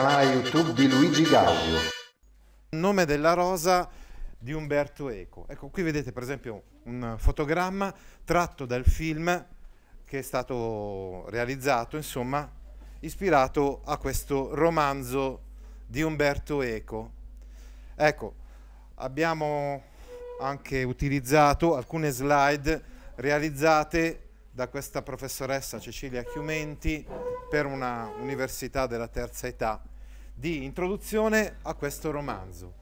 canale YouTube di Luigi Gaudio. Nome della rosa di Umberto Eco. Ecco, qui vedete per esempio un fotogramma tratto dal film che è stato realizzato, insomma, ispirato a questo romanzo di Umberto Eco. Ecco, abbiamo anche utilizzato alcune slide realizzate da questa professoressa Cecilia Chiumenti per una università della terza età di introduzione a questo romanzo.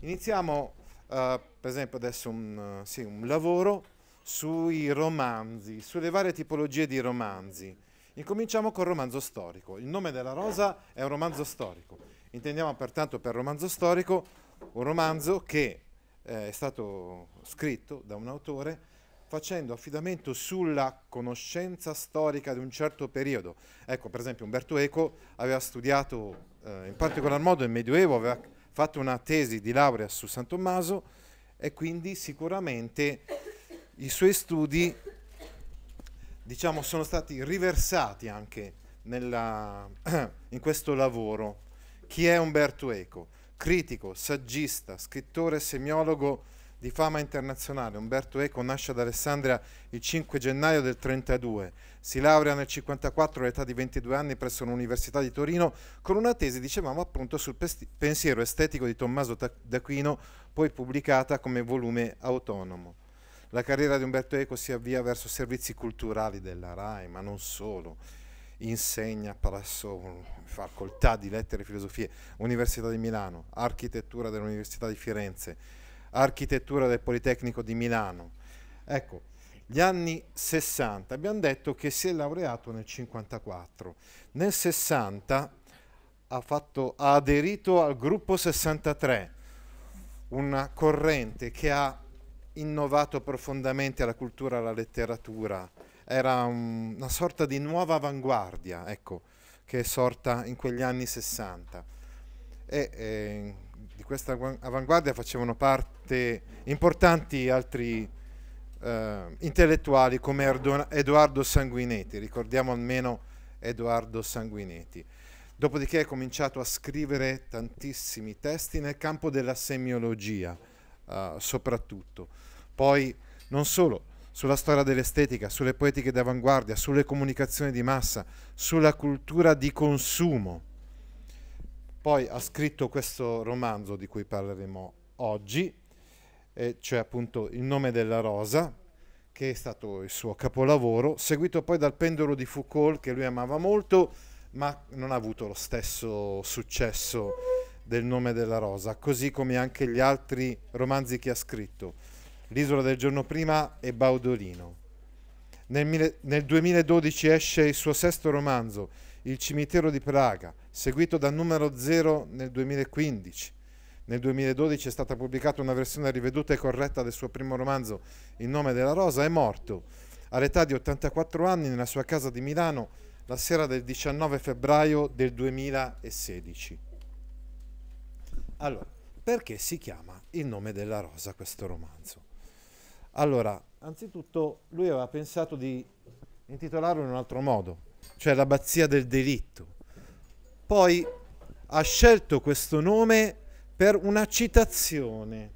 Iniziamo uh, per esempio adesso un, eh, sì, un lavoro sui romanzi, sulle varie tipologie di romanzi. Incominciamo col romanzo storico. Il nome della rosa è un romanzo storico. Intendiamo pertanto per romanzo storico un romanzo che eh, è stato scritto da un autore facendo affidamento sulla conoscenza storica di un certo periodo. Ecco, per esempio, Umberto Eco aveva studiato eh, in particolar modo il Medioevo, aveva fatto una tesi di laurea su San Tommaso e quindi sicuramente i suoi studi diciamo, sono stati riversati anche nella, in questo lavoro. Chi è Umberto Eco? Critico, saggista, scrittore, semiologo, di fama internazionale. Umberto Eco nasce ad Alessandria il 5 gennaio del 1932, si laurea nel 1954 all'età di 22 anni presso l'Università di Torino con una tesi, dicevamo, appunto sul pensiero estetico di Tommaso d'Aquino, poi pubblicata come volume autonomo. La carriera di Umberto Eco si avvia verso servizi culturali della RAI, ma non solo. Insegna a Palazzo, facoltà di lettere e filosofie, Università di Milano, architettura dell'Università di Firenze, architettura del Politecnico di Milano. Ecco, gli anni 60, abbiamo detto che si è laureato nel 54. Nel 60 ha, fatto, ha aderito al gruppo 63, una corrente che ha innovato profondamente la cultura e la letteratura. Era un, una sorta di nuova avanguardia, ecco, che è sorta in quegli anni 60. E, e ehm, questa avanguardia facevano parte importanti altri eh, intellettuali come Edoardo Sanguinetti, ricordiamo almeno Edoardo Sanguinetti. Dopodiché ha cominciato a scrivere tantissimi testi nel campo della semiologia, eh, soprattutto. Poi non solo, sulla storia dell'estetica, sulle poetiche d'avanguardia, sulle comunicazioni di massa, sulla cultura di consumo poi ha scritto questo romanzo di cui parleremo oggi, eh, cioè appunto Il nome della rosa, che è stato il suo capolavoro, seguito poi dal pendolo di Foucault che lui amava molto, ma non ha avuto lo stesso successo del nome della rosa, così come anche gli altri romanzi che ha scritto, L'isola del giorno prima e Baudolino. Nel, nel 2012 esce il suo sesto romanzo, il cimitero di Praga, seguito da Numero 0 nel 2015. Nel 2012 è stata pubblicata una versione riveduta e corretta del suo primo romanzo Il nome della rosa, è morto all'età di 84 anni nella sua casa di Milano la sera del 19 febbraio del 2016. Allora, perché si chiama Il nome della rosa questo romanzo? Allora, anzitutto lui aveva pensato di intitolarlo in un altro modo, cioè l'abbazia del delitto. Poi ha scelto questo nome per una citazione.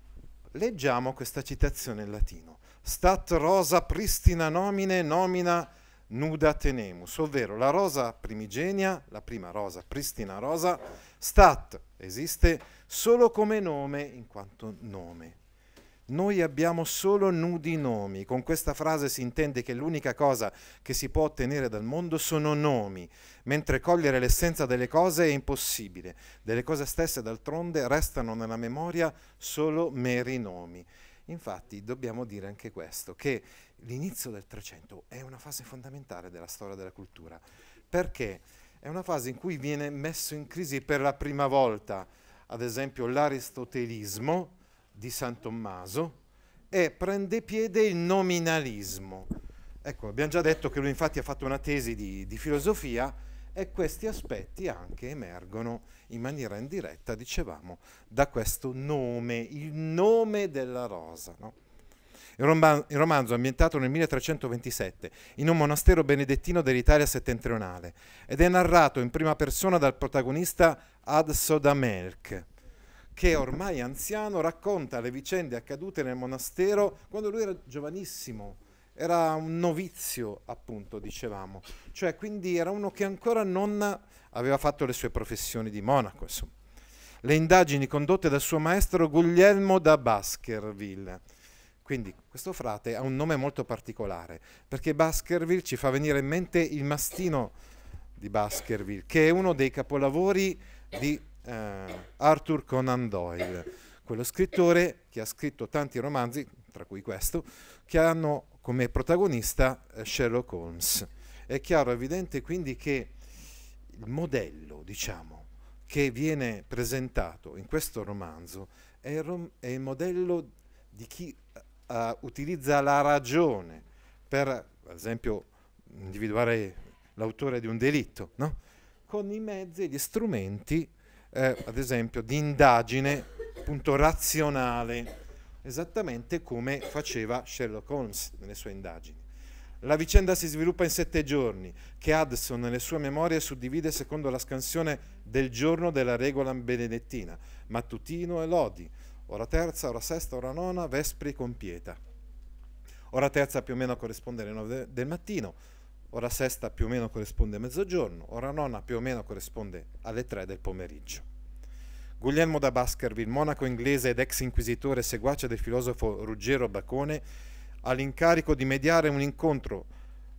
Leggiamo questa citazione in latino. Stat rosa pristina nomine nomina nuda tenemus, ovvero la rosa primigenia, la prima rosa, pristina rosa, stat esiste solo come nome in quanto nome. Noi abbiamo solo nudi nomi. Con questa frase si intende che l'unica cosa che si può ottenere dal mondo sono nomi, mentre cogliere l'essenza delle cose è impossibile. Delle cose stesse, d'altronde, restano nella memoria solo meri nomi. Infatti dobbiamo dire anche questo, che l'inizio del Trecento è una fase fondamentale della storia della cultura, perché è una fase in cui viene messo in crisi per la prima volta, ad esempio, l'aristotelismo, di San Tommaso e prende piede il nominalismo. Ecco, abbiamo già detto che lui infatti ha fatto una tesi di, di filosofia e questi aspetti anche emergono in maniera indiretta, dicevamo, da questo nome, il nome della rosa. No? Il, rom- il romanzo, ambientato nel 1327 in un monastero benedettino dell'Italia settentrionale ed è narrato in prima persona dal protagonista Ad Sodamelk, che ormai anziano racconta le vicende accadute nel monastero quando lui era giovanissimo. Era un novizio, appunto, dicevamo. Cioè, quindi era uno che ancora non aveva fatto le sue professioni di monaco, insomma. Le indagini condotte dal suo maestro Guglielmo da Baskerville. Quindi questo frate ha un nome molto particolare, perché Baskerville ci fa venire in mente il mastino di Baskerville, che è uno dei capolavori di uh, Arthur Conan Doyle, quello scrittore che ha scritto tanti romanzi, tra cui questo, che hanno come protagonista eh, Sherlock Holmes. È chiaro, evidente quindi che il modello, diciamo, che viene presentato in questo romanzo è il, rom è il modello di chi uh, utilizza la ragione per, ad esempio, individuare l'autore di un delitto, no? con i mezzi e gli strumenti eh, ad esempio, di indagine appunto, razionale, esattamente come faceva Sherlock Holmes nelle sue indagini. La vicenda si sviluppa in sette giorni, che Hudson nelle sue memorie suddivide secondo la scansione del giorno della regola benedettina, mattutino e lodi, ora terza, ora sesta, ora nona, vespri con pietà. Ora terza più o meno corrisponde alle nove del mattino, ora sesta più o meno corrisponde a mezzogiorno, ora nona più o meno corrisponde alle tre del pomeriggio. Guglielmo da Baskerville, monaco inglese ed ex inquisitore seguace del filosofo Ruggero Bacone, ha l'incarico di mediare un incontro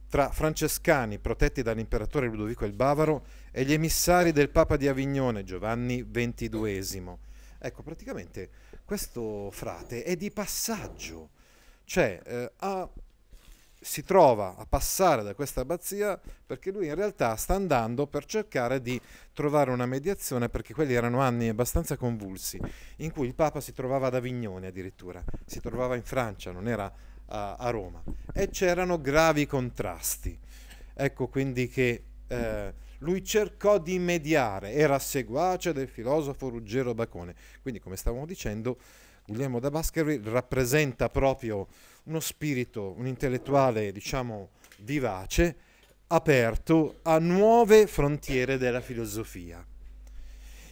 tra francescani protetti dall'imperatore Ludovico il Bavaro e gli emissari del Papa di Avignone Giovanni XXII. Ecco, praticamente questo frate è di passaggio, cioè eh, ha si trova a passare da questa abbazia perché lui in realtà sta andando per cercare di trovare una mediazione perché quelli erano anni abbastanza convulsi in cui il Papa si trovava ad Avignone addirittura, si trovava in Francia, non era a, a Roma e c'erano gravi contrasti. Ecco quindi che eh, lui cercò di mediare, era seguace del filosofo Ruggero Bacone, quindi come stavamo dicendo Guglielmo da Baskerville rappresenta proprio uno spirito, un intellettuale, diciamo, vivace, aperto a nuove frontiere della filosofia.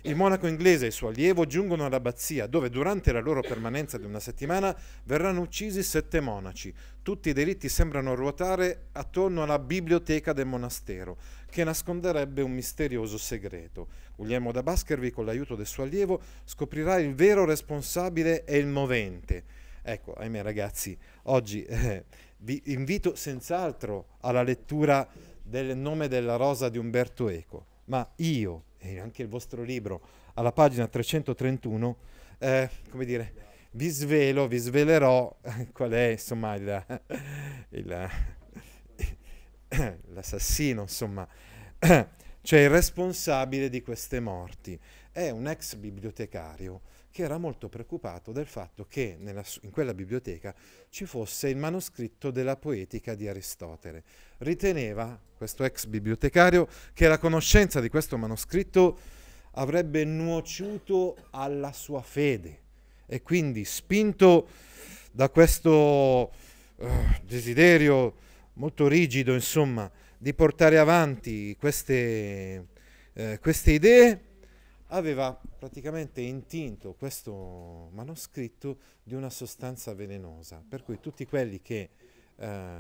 Il monaco inglese e il suo allievo giungono all'abbazia, dove durante la loro permanenza di una settimana verranno uccisi sette monaci. Tutti i delitti sembrano ruotare attorno alla biblioteca del monastero, che nasconderebbe un misterioso segreto. Guglielmo da Baskerville, con l'aiuto del suo allievo, scoprirà il vero responsabile e il movente. Ecco, ahimè ragazzi, oggi eh, vi invito senz'altro alla lettura del nome della rosa di Umberto Eco, ma io e anche il vostro libro, alla pagina 331, eh, come dire, vi svelo, vi svelerò qual è insomma il, il, l'assassino, insomma, cioè il responsabile di queste morti. È un ex bibliotecario che era molto preoccupato del fatto che nella, in quella biblioteca ci fosse il manoscritto della poetica di Aristotele. Riteneva, questo ex bibliotecario, che la conoscenza di questo manoscritto avrebbe nuociuto alla sua fede e quindi spinto da questo uh, desiderio molto rigido, insomma, di portare avanti queste, eh, queste idee, aveva praticamente intinto questo manoscritto di una sostanza velenosa, per cui tutti quelli che eh,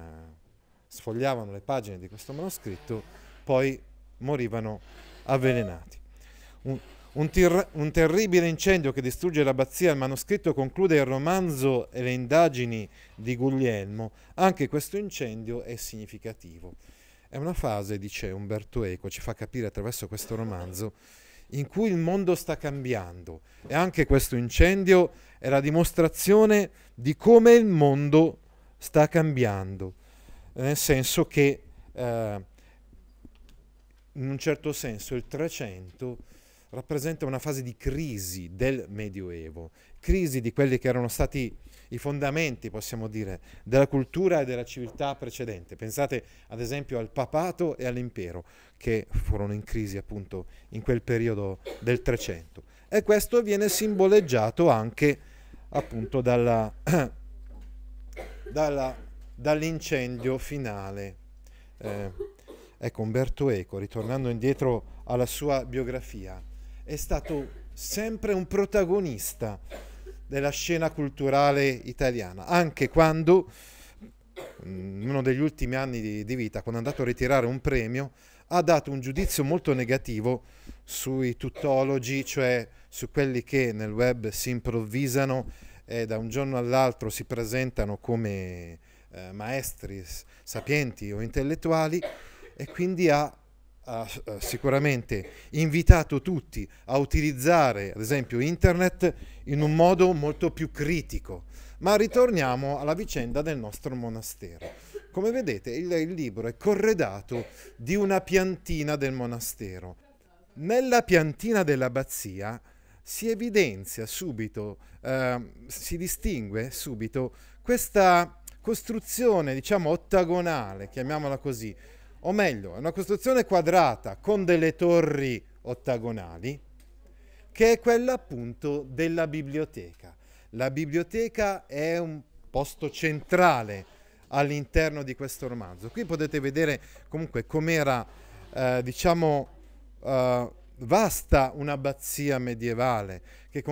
sfogliavano le pagine di questo manoscritto poi morivano avvelenati. Un, un, tir- un terribile incendio che distrugge l'abbazia, il manoscritto conclude il romanzo e le indagini di Guglielmo, anche questo incendio è significativo. È una fase, dice Umberto Eco, ci fa capire attraverso questo romanzo, in cui il mondo sta cambiando e anche questo incendio è la dimostrazione di come il mondo sta cambiando, nel senso che eh, in un certo senso il 300 rappresenta una fase di crisi del Medioevo, crisi di quelli che erano stati i fondamenti, possiamo dire, della cultura e della civiltà precedente. Pensate ad esempio al papato e all'impero, che furono in crisi appunto in quel periodo del 300. E questo viene simboleggiato anche appunto dalla, dalla, dall'incendio finale. Eh, ecco, Umberto Eco, ritornando indietro alla sua biografia, è stato sempre un protagonista della scena culturale italiana, anche quando mm, in uno degli ultimi anni di, di vita, quando è andato a ritirare un premio, ha dato un giudizio molto negativo sui tuttologi, cioè su quelli che nel web si improvvisano e da un giorno all'altro si presentano come eh, maestri, sapienti o intellettuali e quindi ha ha eh, sicuramente invitato tutti a utilizzare ad esempio internet in un modo molto più critico. Ma ritorniamo alla vicenda del nostro monastero. Come vedete il, il libro è corredato di una piantina del monastero. Nella piantina dell'abbazia si evidenzia subito, eh, si distingue subito questa costruzione, diciamo, ottagonale, chiamiamola così, o meglio, è una costruzione quadrata con delle torri ottagonali, che è quella appunto della biblioteca. La biblioteca è un posto centrale all'interno di questo romanzo. Qui potete vedere comunque com'era, eh, diciamo, eh, vasta un'abbazia medievale che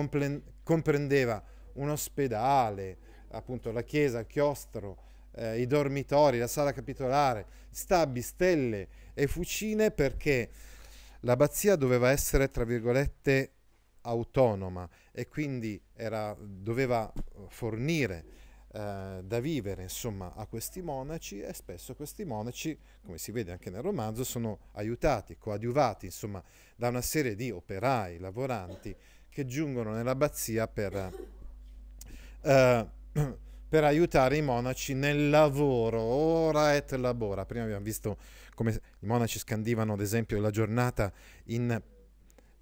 comprendeva un ospedale, appunto la chiesa, il chiostro, eh, i dormitori, la sala capitolare, stabi, stelle e fucine perché l'abbazia doveva essere, tra virgolette, autonoma e quindi era, doveva eh, fornire eh, da vivere insomma, a questi monaci e spesso questi monaci, come si vede anche nel romanzo, sono aiutati, coadiuvati insomma, da una serie di operai, lavoranti che giungono nell'abbazia per... Eh, per aiutare i monaci nel lavoro, ora et labora. Prima abbiamo visto come i monaci scandivano, ad esempio, la giornata in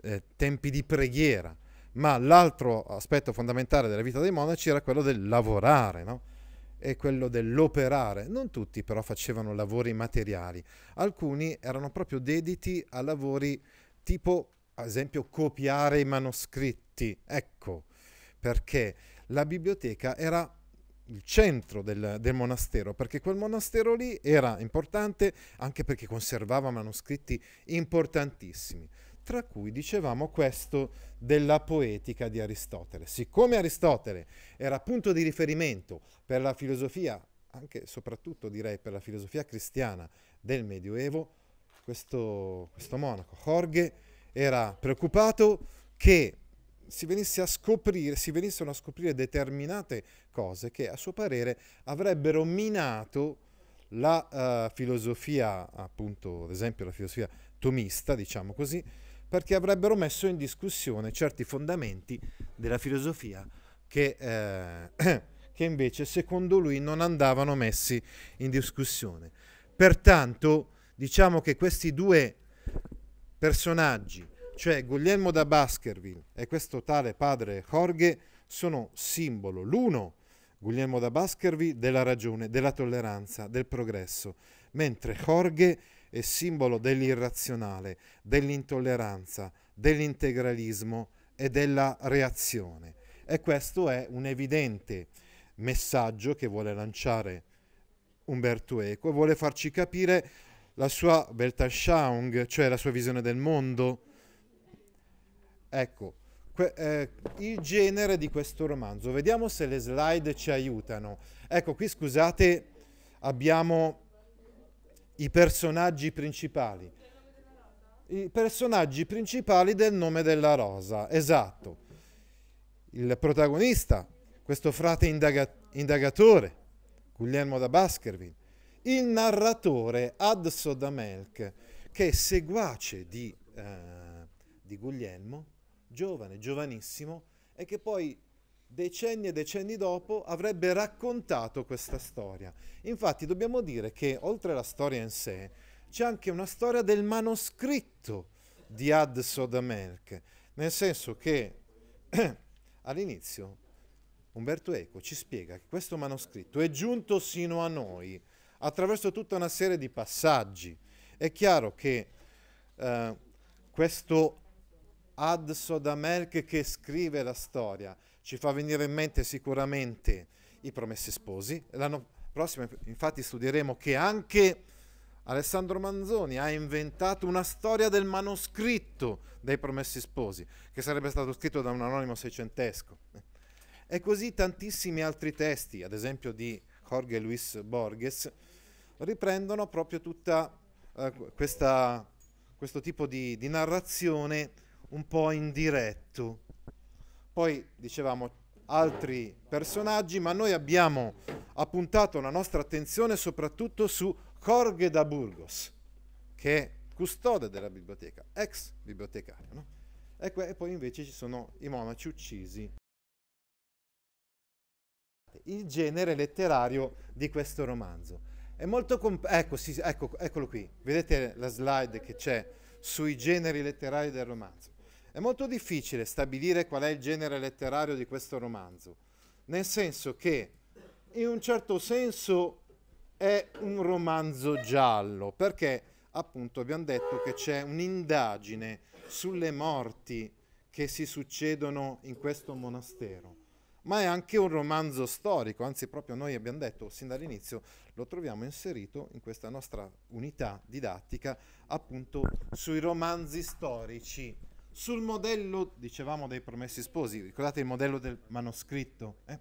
eh, tempi di preghiera, ma l'altro aspetto fondamentale della vita dei monaci era quello del lavorare, no? e quello dell'operare. Non tutti però facevano lavori materiali, alcuni erano proprio dediti a lavori tipo, ad esempio, copiare i manoscritti. Ecco, perché la biblioteca era il centro del, del, monastero, perché quel monastero lì era importante anche perché conservava manoscritti importantissimi, tra cui dicevamo questo della poetica di Aristotele. Siccome Aristotele era punto di riferimento per la filosofia, anche e soprattutto direi per la filosofia cristiana del Medioevo, questo, questo monaco Jorge era preoccupato che si venisse a scoprire, si venissero a scoprire determinate cose che a suo parere avrebbero minato la uh, filosofia, appunto, ad esempio la filosofia tomista, diciamo così, perché avrebbero messo in discussione certi fondamenti della filosofia che, eh, che invece secondo lui non andavano messi in discussione. Pertanto diciamo che questi due personaggi cioè Guglielmo da Baskerville e questo tale padre Jorge sono simbolo, l'uno, Guglielmo da Baskerville, della ragione, della tolleranza, del progresso, mentre Jorge è simbolo dell'irrazionale, dell'intolleranza, dell'integralismo e della reazione. E questo è un evidente messaggio che vuole lanciare Umberto Eco e vuole farci capire la sua Weltanschauung, cioè la sua visione del mondo, Ecco, que- eh, il genere di questo romanzo. Vediamo se le slide ci aiutano. Ecco, qui scusate, abbiamo i personaggi principali. I personaggi principali del nome della rosa, esatto. Il protagonista, questo frate indaga- indagatore, Guglielmo da Baskerville. Il narratore, Ad Sodamelk, che è seguace di, eh, di Guglielmo, giovane, giovanissimo, e che poi decenni e decenni dopo avrebbe raccontato questa storia. Infatti dobbiamo dire che oltre alla storia in sé c'è anche una storia del manoscritto di Ad Sodamelk, nel senso che all'inizio Umberto Eco ci spiega che questo manoscritto è giunto sino a noi attraverso tutta una serie di passaggi. È chiaro che eh, questo ad Sodamelk che scrive la storia. Ci fa venire in mente sicuramente i promessi sposi. L'anno prossimo infatti studieremo che anche Alessandro Manzoni ha inventato una storia del manoscritto dei promessi sposi, che sarebbe stato scritto da un anonimo seicentesco. E così tantissimi altri testi, ad esempio di Jorge Luis Borges, riprendono proprio tutta eh, questa, questo tipo di, di narrazione un po' indiretto. Poi dicevamo altri personaggi, ma noi abbiamo appuntato la nostra attenzione soprattutto su Jorge da Burgos, che è custode della biblioteca, ex bibliotecario. No? E, que- e poi invece ci sono i monaci uccisi. Il genere letterario di questo romanzo. È molto comp- ecco, sì, ecco, eccolo qui, vedete la slide che c'è sui generi letterari del romanzo. È molto difficile stabilire qual è il genere letterario di questo romanzo, nel senso che in un certo senso è un romanzo giallo, perché appunto abbiamo detto che c'è un'indagine sulle morti che si succedono in questo monastero, ma è anche un romanzo storico, anzi proprio noi abbiamo detto sin dall'inizio lo troviamo inserito in questa nostra unità didattica appunto sui romanzi storici sul modello, dicevamo, dei promessi sposi, ricordate il modello del manoscritto? Eh?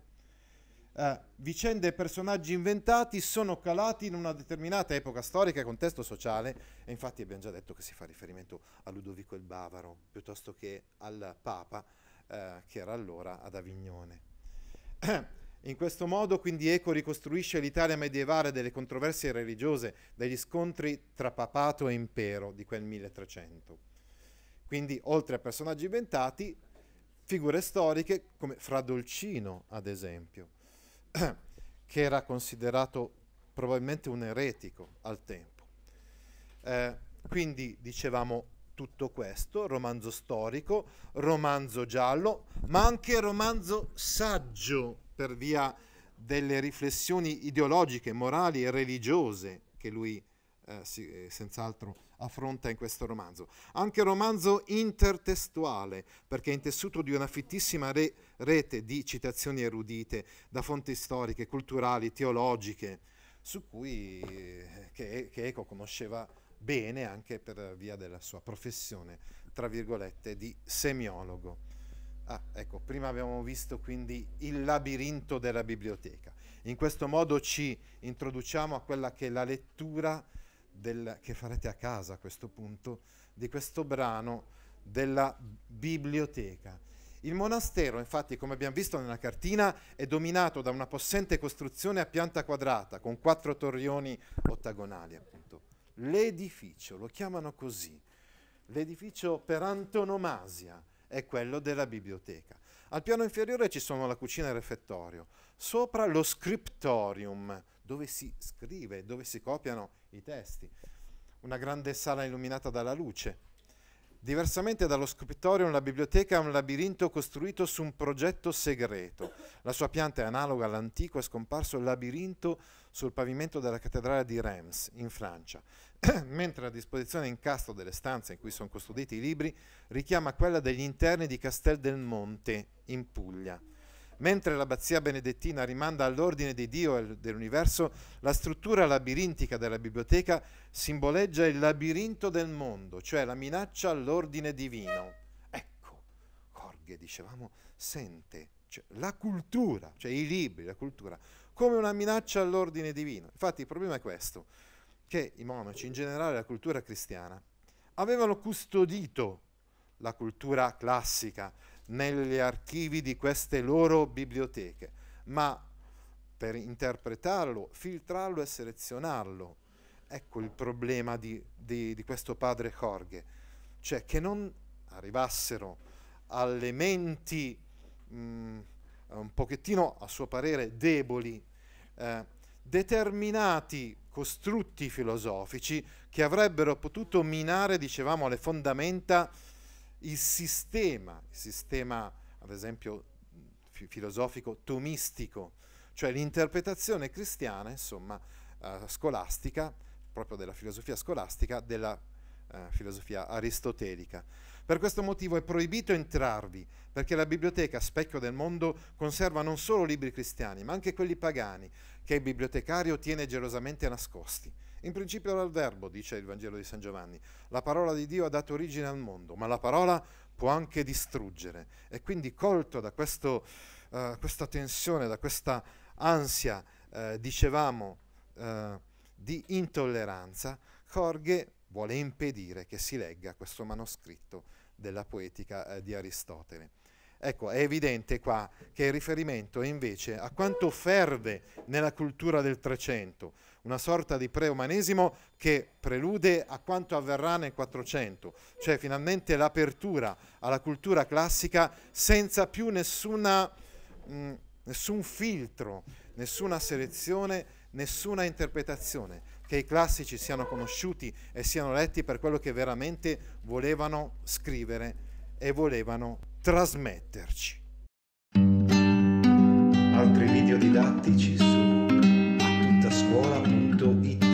Uh, vicende e personaggi inventati sono calati in una determinata epoca storica e contesto sociale, e infatti abbiamo già detto che si fa riferimento a Ludovico il Bavaro piuttosto che al Papa, uh, che era allora ad Avignone. In questo modo quindi Eco ricostruisce l'Italia medievale delle controversie religiose, degli scontri tra papato e impero di quel 1300. Quindi, oltre a personaggi inventati, figure storiche come Fra Dolcino, ad esempio, che era considerato probabilmente un eretico al tempo. Eh, quindi, dicevamo tutto questo, romanzo storico, romanzo giallo, ma anche romanzo saggio per via delle riflessioni ideologiche, morali e religiose che lui eh, si, eh, senz'altro affronta in questo romanzo. Anche romanzo intertestuale, perché è intessuto di una fittissima re- rete di citazioni erudite da fonti storiche, culturali, teologiche, su cui eh, che, che Eco conosceva bene anche per via della sua professione, tra virgolette, di semiologo. Ah, ecco, prima abbiamo visto quindi il labirinto della biblioteca. In questo modo ci introduciamo a quella che è la lettura del, che farete a casa a questo punto, di questo brano della biblioteca. Il monastero, infatti, come abbiamo visto nella cartina, è dominato da una possente costruzione a pianta quadrata, con quattro torrioni ottagonali, appunto. L'edificio, lo chiamano così, l'edificio per antonomasia è quello della biblioteca. Al piano inferiore ci sono la cucina e il refettorio, sopra lo scriptorium, dove si scrive, dove si copiano i testi. Una grande sala illuminata dalla luce. Diversamente dallo scriptorium, la biblioteca è un labirinto costruito su un progetto segreto. La sua pianta è analoga all'antico e scomparso labirinto sul pavimento della cattedrale di Reims, in Francia, mentre la disposizione in castro delle stanze in cui sono custoditi i libri richiama quella degli interni di Castel del Monte, in Puglia. Mentre l'abbazia benedettina rimanda all'ordine di Dio e dell'universo, la struttura labirintica della biblioteca simboleggia il labirinto del mondo, cioè la minaccia all'ordine divino. Ecco, Corghe, dicevamo, sente cioè, la cultura, cioè i libri, la cultura, come una minaccia all'ordine divino. Infatti il problema è questo, che i monaci, in generale la cultura cristiana, avevano custodito la cultura classica, negli archivi di queste loro biblioteche, ma per interpretarlo, filtrarlo e selezionarlo. Ecco il problema di, di, di questo padre Jorge, cioè che non arrivassero alle menti mh, mm, un pochettino, a suo parere, deboli, eh, determinati costrutti filosofici che avrebbero potuto minare, dicevamo, le fondamenta il sistema, il sistema ad esempio fi- filosofico tomistico, cioè l'interpretazione cristiana, insomma, eh, scolastica, proprio della filosofia scolastica, della eh, filosofia aristotelica. Per questo motivo è proibito entrarvi, perché la biblioteca Specchio del Mondo conserva non solo libri cristiani, ma anche quelli pagani, che il bibliotecario tiene gelosamente nascosti. In principio era il verbo, dice il Vangelo di San Giovanni. La parola di Dio ha dato origine al mondo, ma la parola può anche distruggere. E quindi colto da questo, uh, questa tensione, da questa ansia, uh, dicevamo, uh, di intolleranza, Jorge vuole impedire che si legga questo manoscritto della poetica eh, di Aristotele. Ecco, è evidente qua che il riferimento è invece a quanto ferve nella cultura del Trecento, una sorta di preumanesimo che prelude a quanto avverrà nel Quattrocento, cioè finalmente l'apertura alla cultura classica senza più nessuna, mh, mm, nessun filtro, nessuna selezione, nessuna interpretazione, che i classici siano conosciuti e siano letti per quello che veramente volevano scrivere e volevano trasmetterci. Altri video didattici su attuttascuola.it